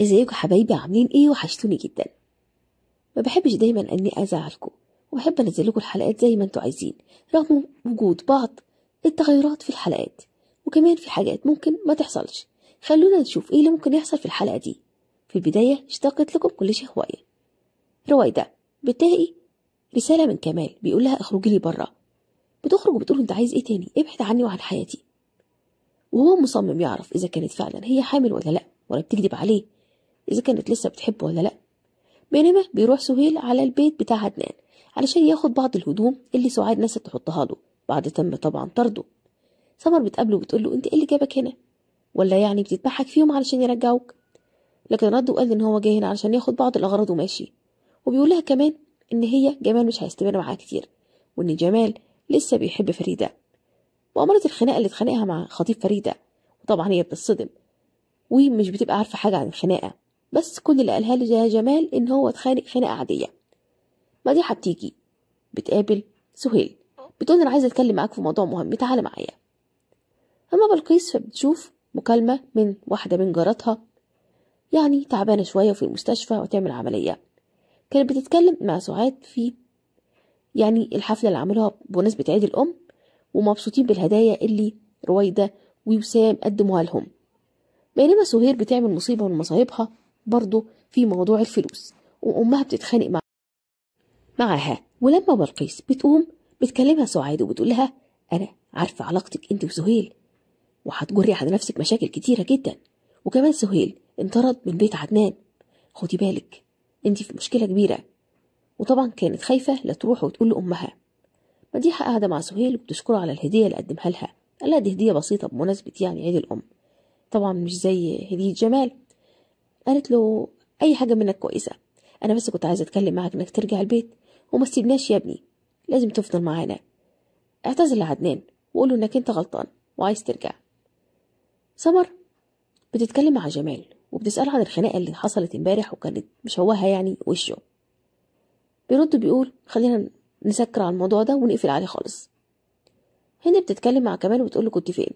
ازيكم حبايبي عاملين ايه وحشتوني جدا ما بحبش دايما اني ازعلكم وبحب انزل لكم الحلقات زي ما انتوا عايزين رغم وجود بعض التغيرات في الحلقات وكمان في حاجات ممكن ما تحصلش خلونا نشوف ايه اللي ممكن يحصل في الحلقه دي في البدايه اشتقت لكم كل شيء هوايه رويدا بتلاقي رساله من كمال بيقول لها اخرجي لي بره بتخرج وبتقول انت عايز ايه تاني ابعد عني وعن حياتي وهو مصمم يعرف اذا كانت فعلا هي حامل ولا لا ولا بتكذب عليه إذا كانت لسه بتحبه ولا لأ بينما بيروح سهيل على البيت بتاع عدنان علشان ياخد بعض الهدوم اللي سعاد نسيت تحطها له بعد تم طبعا طرده سمر بتقابله بتقول له انت ايه اللي جابك هنا ولا يعني بتتبحك فيهم علشان يرجعوك لكن رد وقال ان هو جاي هنا علشان ياخد بعض الاغراض وماشي وبيقول لها كمان ان هي جمال مش هيستمر معاها كتير وان جمال لسه بيحب فريده وامرت الخناقه اللي اتخانقها مع خطيب فريده وطبعا هي بتصدم ومش بتبقى عارفه حاجه عن الخناقه بس كل اللي قالها لي جمال ان هو اتخانق خناقه عاديه مديحه بتيجي بتقابل سهيل بتقول انا عايزه اتكلم معاك في موضوع مهم تعالى معايا اما بلقيس فبتشوف مكالمه من واحده من جارتها يعني تعبانه شويه وفي المستشفى وتعمل عمليه كانت بتتكلم مع سعاد في يعني الحفله اللي عملوها بمناسبه عيد الام ومبسوطين بالهدايا اللي رويده ووسام قدموها لهم بينما سهير بتعمل مصيبه من مصايبها برضه في موضوع الفلوس وأمها بتتخانق مع معاها ولما بلقيس بتقوم بتكلمها سعاد وبتقول لها أنا عارفة علاقتك أنت وسهيل وهتجري على نفسك مشاكل كتيرة جدا وكمان سهيل انطرد من بيت عدنان خدي بالك أنت في مشكلة كبيرة وطبعا كانت خايفة لا تروح وتقول لأمها مديحة قاعدة مع سهيل وبتشكره على الهدية اللي قدمها لها قالها دي هدية بسيطة بمناسبة يعني عيد الأم طبعا مش زي هدية جمال قالت له أي حاجة منك كويسة أنا بس كنت عايزة أتكلم معاك إنك ترجع البيت وما تسيبناش يا ابني لازم تفضل معانا اعتذر لعدنان وقول له إنك أنت غلطان وعايز ترجع سمر بتتكلم مع جمال وبتسأله عن الخناقة اللي حصلت امبارح وكانت مشوهة يعني وشه بيرد بيقول خلينا نسكر على الموضوع ده ونقفل عليه خالص هنا بتتكلم مع كمال وبتقول له كنت فين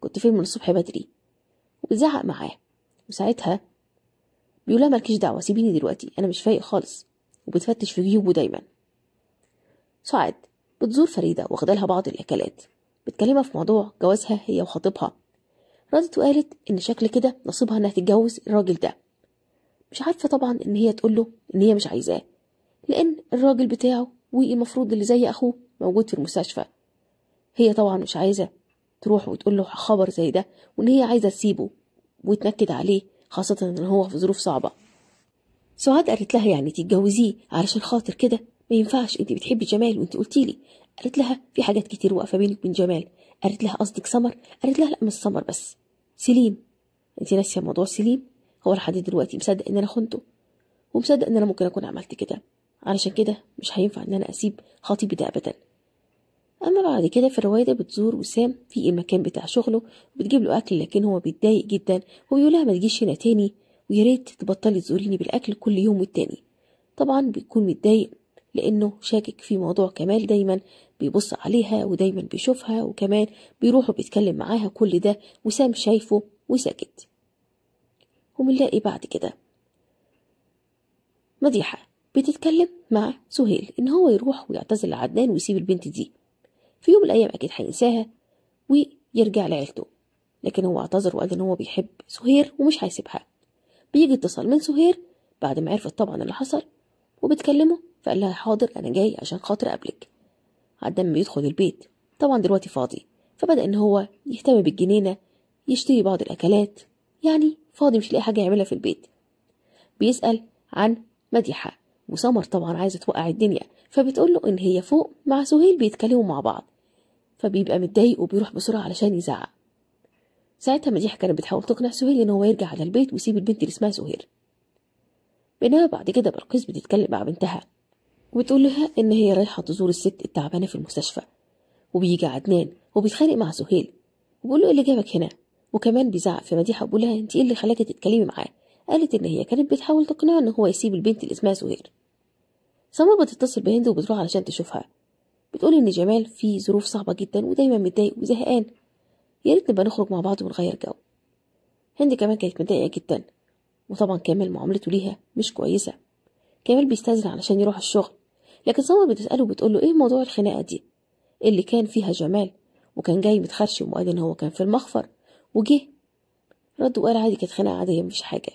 كنت فين من الصبح بدري وبتزعق معاه وساعتها بيقولها مالكيش دعوه سيبيني دلوقتي انا مش فايق خالص وبتفتش في جيوبه دايما سعاد بتزور فريده واخده لها بعض الاكلات بتكلمها في موضوع جوازها هي وخطيبها ردت وقالت ان شكل كده نصيبها انها تتجوز الراجل ده مش عارفه طبعا ان هي تقول له ان هي مش عايزاه لان الراجل بتاعه والمفروض اللي زي اخوه موجود في المستشفى هي طبعا مش عايزه تروح وتقول له خبر زي ده وان هي عايزه تسيبه وتنكد عليه خاصة إن هو في ظروف صعبة سعاد قالت لها يعني تتجوزيه علشان خاطر كده ما ينفعش انت بتحبي جمال وانت قلتي لي قالت لها في حاجات كتير واقفه بينك وبين جمال قالت لها قصدك سمر قالت لها لا مش سمر بس سليم انت ناسيه موضوع سليم هو لحد دلوقتي مصدق ان انا خنته ومصدق ان انا ممكن اكون عملت كده علشان كده مش هينفع ان انا اسيب خطيبي ده ابدا أما بعد كده في الرواية ده بتزور وسام في المكان بتاع شغله وبتجيب له أكل لكن هو بيتضايق جدا وبيقولها ما تجيش هنا تاني ويا ريت تبطلي تزوريني بالأكل كل يوم والتاني طبعا بيكون متضايق لأنه شاكك في موضوع كمال دايما بيبص عليها ودايما بيشوفها وكمان بيروح وبيتكلم معاها كل ده وسام شايفه وساكت وبنلاقي إيه بعد كده مديحة بتتكلم مع سهيل إن هو يروح ويعتزل عدنان ويسيب البنت دي في يوم من الأيام أكيد هينساها ويرجع لعيلته لكن هو اعتذر وقال إن هو بيحب سهير ومش هيسيبها بيجي اتصال من سهير بعد ما عرفت طبعا اللي حصل وبتكلمه فقال لها حاضر أنا جاي عشان خاطر قبلك عدام بيدخل البيت طبعا دلوقتي فاضي فبدأ إن هو يهتم بالجنينة يشتري بعض الأكلات يعني فاضي مش لاقي حاجة يعملها في البيت بيسأل عن مديحة وسمر طبعا عايزة توقع الدنيا فبتقول له إن هي فوق مع سهيل بيتكلموا مع بعض فبيبقى متضايق وبيروح بسرعة علشان يزعق ساعتها مديحة كانت بتحاول تقنع سهيل إن هو يرجع على البيت ويسيب البنت اللي اسمها سهير بينما بعد كده بلقيس بتتكلم مع بنتها وبتقول لها إن هي رايحة تزور الست التعبانة في المستشفى وبيجي عدنان وبيتخانق مع سهيل وبيقول له إيه اللي جابك هنا وكمان بيزعق في مديحة وبيقول لها أنت إيه اللي خلاكي تتكلمي معاه قالت إن هي كانت بتحاول تقنعه إن هو يسيب البنت اللي اسمها سهير سمر بتتصل بهند وبتروح علشان تشوفها بتقول إن جمال في ظروف صعبة جدا ودايما متضايق وزهقان يا ريت نبقى نخرج مع بعض ونغير جو هند كمان كانت متضايقة جدا وطبعا كامل معاملته ليها مش كويسة كامل بيستأذن علشان يروح الشغل لكن سمر بتسأله وبتقول له إيه موضوع الخناقة دي اللي كان فيها جمال وكان جاي متخرشم وقال إن هو كان في المخفر وجه رد وقال عادي كانت خناقة عادية مفيش حاجة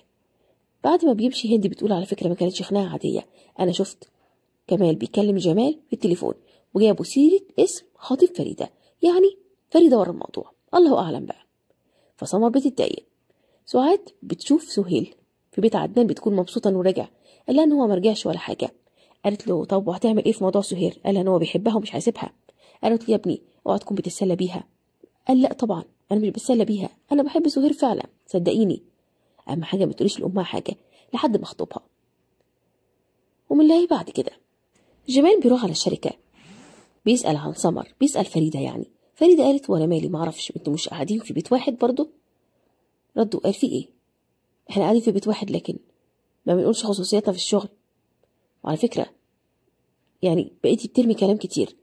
بعد ما بيمشي هندي بتقول على فكرة ما كانتش خناقة عادية أنا شفت كمال بيكلم جمال في التليفون وجابوا سيرة اسم خطيب فريدة يعني فريدة ورا الموضوع الله أعلم بقى فسمر بتتضايق سعاد بتشوف سهيل في بيت عدنان بتكون مبسوطة إنه رجع قال لها إن هو ما رجعش ولا حاجة قالت له طب وهتعمل إيه في موضوع سهير قال إن هو بيحبها ومش هيسيبها قالت له يا ابني اوعى تكون بتتسلى بيها قال لا طبعا أنا مش بتسلى بيها أنا بحب سهير فعلا صدقيني اهم حاجه ما تقوليش لامها حاجه لحد ما اخطبها ومنلاقيه بعد كده جمال بيروح على الشركه بيسال عن سمر بيسال فريده يعني فريده قالت وانا مالي معرفش انتوا مش قاعدين في بيت واحد برضه رد وقال في ايه احنا قاعدين في بيت واحد لكن ما بنقولش خصوصياتنا في الشغل وعلى فكره يعني بقيتي بترمي كلام كتير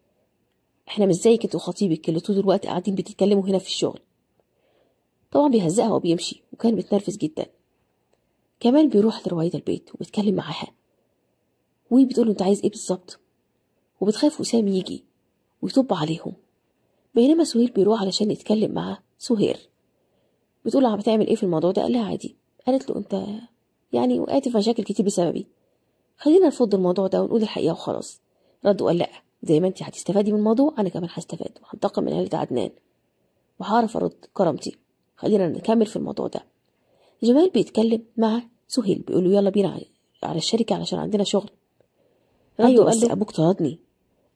احنا مش زيك انت وخطيبك اللي طول الوقت قاعدين بتتكلموا هنا في الشغل طبعا بيهزقها وبيمشي وكان متنرفز جدا كمان بيروح لروايدة البيت وبيتكلم معاها وهي بتقول له انت عايز ايه بالظبط وبتخاف وسام يجي ويطب عليهم بينما سهير بيروح علشان يتكلم مع سهير بتقول له عم بتعمل ايه في الموضوع ده قال لها عادي قالت له انت يعني وقعت في مشاكل كتير بسببي خلينا نفض الموضوع ده ونقول الحقيقه وخلاص رد وقال لا زي ما انت هتستفادي من الموضوع انا كمان هستفاد وهنتقم من عيله عدنان وهعرف ارد كرامتي خلينا نكمل في الموضوع ده جمال بيتكلم مع سهيل بيقول له يلا بينا على الشركه علشان عندنا شغل ايوه قال له ابوك طردني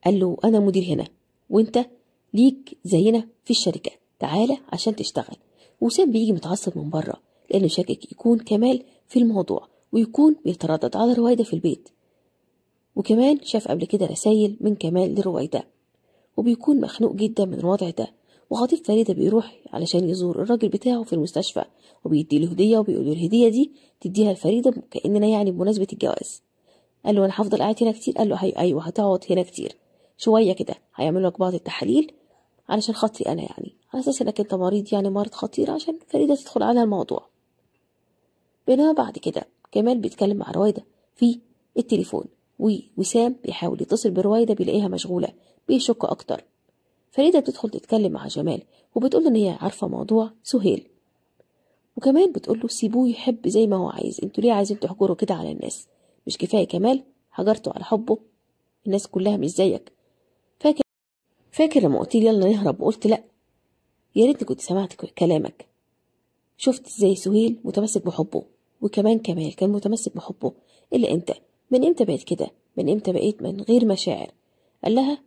قال له انا مدير هنا وانت ليك زينا في الشركه تعالى عشان تشتغل وسام بيجي متعصب من بره لانه شاكك يكون كمال في الموضوع ويكون بيتردد على رويده في البيت وكمان شاف قبل كده رسايل من كمال لرويده وبيكون مخنوق جدا من الوضع ده وخطيب فريدة بيروح علشان يزور الراجل بتاعه في المستشفى وبيدي له هدية وبيقول له الهدية دي تديها لفريدة كأننا يعني بمناسبة الجواز قال له أنا هفضل قاعد هنا كتير قال له أيوه هتقعد هنا كتير شوية كده هيعملوا لك بعض التحاليل علشان خاطري أنا يعني على أساس إنك أنت مريض يعني مرض خطير عشان فريدة تدخل على الموضوع بينما بعد كده كمال بيتكلم مع رويدة في التليفون ووسام بيحاول يتصل برويدة بيلاقيها مشغولة بيشك أكتر فريدة بتدخل تتكلم مع جمال وبتقول إن هي عارفة موضوع سهيل وكمان بتقول له سيبوه يحب زي ما هو عايز انتوا ليه عايزين تحجروا كده على الناس مش كفاية كمال حجرته على حبه الناس كلها مش زيك فاكر فاكر لما قلت لي يلا نهرب وقلت لا يا ريتني كنت سمعت كلامك شفت ازاي سهيل متمسك بحبه وكمان كمال كان متمسك بحبه الا انت من امتى بقيت كده من امتى بقيت من غير مشاعر قال لها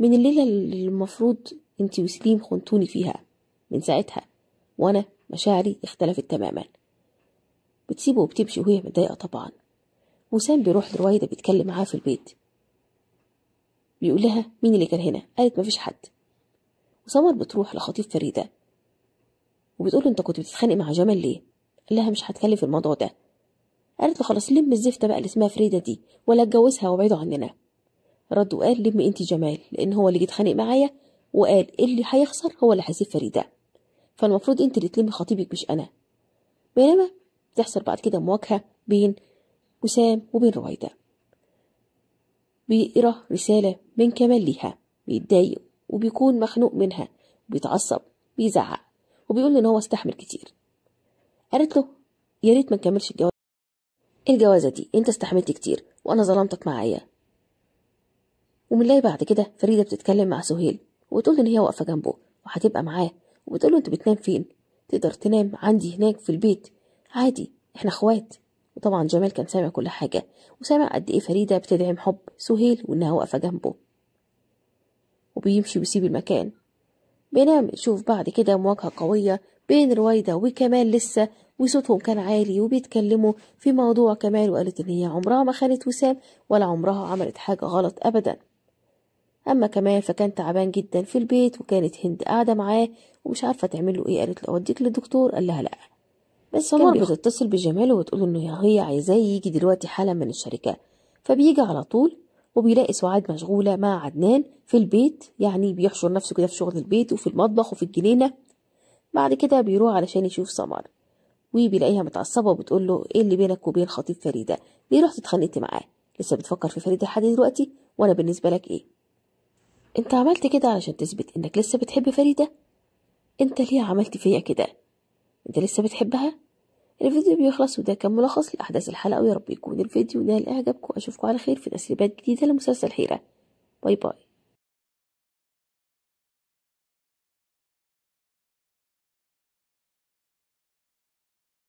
من الليلة اللي المفروض انتي وسليم خنتوني فيها من ساعتها وانا مشاعري اختلفت تماما بتسيبه وبتمشي وهي متضايقة طبعا وسام بيروح لرويدة بيتكلم معاها في البيت بيقول لها مين اللي كان هنا قالت مفيش حد وسمر بتروح لخطيب فريدة وبتقول له انت كنت بتتخانق مع جمال ليه قال لها مش هتكلم في الموضوع ده قالت له خلاص لم الزفته بقى اللي اسمها فريده دي ولا اتجوزها وابعده عننا رد وقال لم انت جمال لان هو اللي يتخانق اتخانق معايا وقال اللي هيخسر هو اللي هيسيب فريده فالمفروض انت اللي تلمي خطيبك مش انا بينما تحصل بعد كده مواجهه بين وسام وبين رويده بيقرا رساله من كمال ليها بيتضايق وبيكون مخنوق منها بيتعصب بيزعق وبيقول ان هو استحمل كتير قالت له يا ريت ما نكملش الجواز إيه الجوازه دي انت استحملت كتير وانا ظلمتك معايا وبنلاقي بعد كده فريده بتتكلم مع سهيل وتقول ان هي واقفه جنبه وهتبقى معاه وبتقول له انت بتنام فين تقدر تنام عندي هناك في البيت عادي احنا اخوات وطبعا جمال كان سامع كل حاجه وسامع قد ايه فريده بتدعم حب سهيل وانها واقفه جنبه وبيمشي ويسيب المكان بينام يشوف بعد كده مواجهه قويه بين رويده وكمال لسه وصوتهم كان عالي وبيتكلموا في موضوع كمال وقالت ان هي عمرها ما خانت وسام ولا عمرها عملت حاجه غلط ابدا أما كمال فكان تعبان جدا في البيت وكانت هند قاعدة معاه ومش عارفة تعمل له إيه قالت له أوديك للدكتور قال لها لأ بس سمر بتتصل بجمال وتقول إنه هي عايزاه يجي دلوقتي حالا من الشركة فبيجي على طول وبيلاقي سعاد مشغولة مع عدنان في البيت يعني بيحشر نفسه كده في شغل البيت وفي المطبخ وفي الجنينة بعد كده بيروح علشان يشوف سمر وبيلاقيها متعصبة وبتقول له إيه اللي بينك وبين خطيب فريدة ليه رحت اتخانقتي معاه لسه بتفكر في فريدة لحد دلوقتي وأنا بالنسبة لك إيه انت عملت كده علشان تثبت انك لسه بتحب فريده انت ليه عملت فيا كده انت لسه بتحبها الفيديو بيخلص وده كان ملخص لاحداث الحلقه ويا رب يكون الفيديو نال اعجابكم اشوفكم على خير في تسريبات جديده لمسلسل حيره باي باي